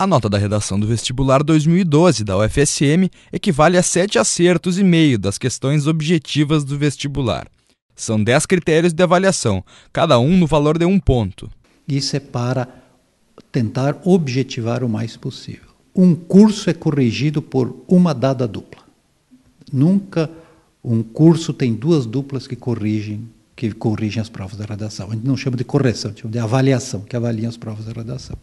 A nota da redação do vestibular 2012 da UFSM equivale a sete acertos e meio das questões objetivas do vestibular. São dez critérios de avaliação, cada um no valor de um ponto. Isso é para tentar objetivar o mais possível. Um curso é corrigido por uma dada dupla. Nunca um curso tem duas duplas que corrigem que corrigem as provas da redação. A gente não chama de correção, a gente chama de avaliação, que avalia as provas da redação.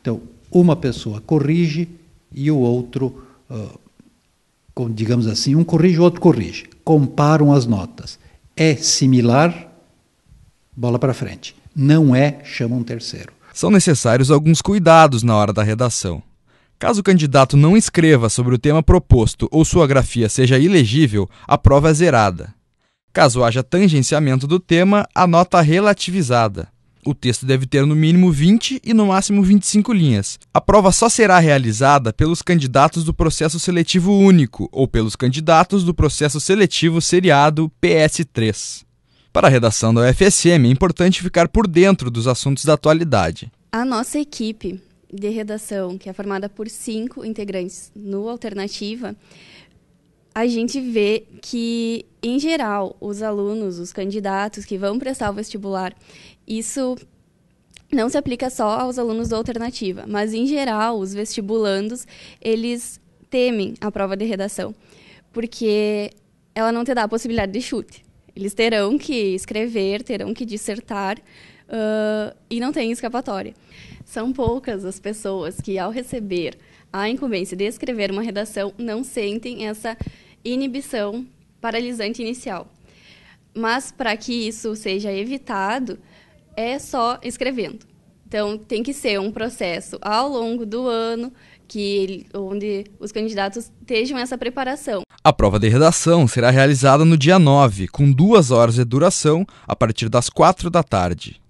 Então, uma pessoa corrige e o outro, uh, digamos assim, um corrige, o outro corrige. Comparam as notas. É similar, bola para frente. Não é, chama um terceiro. São necessários alguns cuidados na hora da redação. Caso o candidato não escreva sobre o tema proposto ou sua grafia seja ilegível, a prova é zerada. Caso haja tangenciamento do tema, a nota relativizada. O texto deve ter no mínimo 20 e no máximo 25 linhas. A prova só será realizada pelos candidatos do processo seletivo único ou pelos candidatos do processo seletivo seriado PS3. Para a redação da UFSM, é importante ficar por dentro dos assuntos da atualidade. A nossa equipe de redação, que é formada por cinco integrantes no Alternativa, a gente vê que, em geral, os alunos, os candidatos que vão prestar o vestibular, isso não se aplica só aos alunos da alternativa, mas, em geral, os vestibulandos, eles temem a prova de redação, porque ela não te dá a possibilidade de chute. Eles terão que escrever, terão que dissertar, uh, e não tem escapatória. São poucas as pessoas que, ao receber a incumbência de escrever uma redação, não sentem essa inibição paralisante inicial. Mas para que isso seja evitado, é só escrevendo. Então, tem que ser um processo ao longo do ano, que onde os candidatos estejam essa preparação. A prova de redação será realizada no dia 9, com duas horas de duração, a partir das quatro da tarde.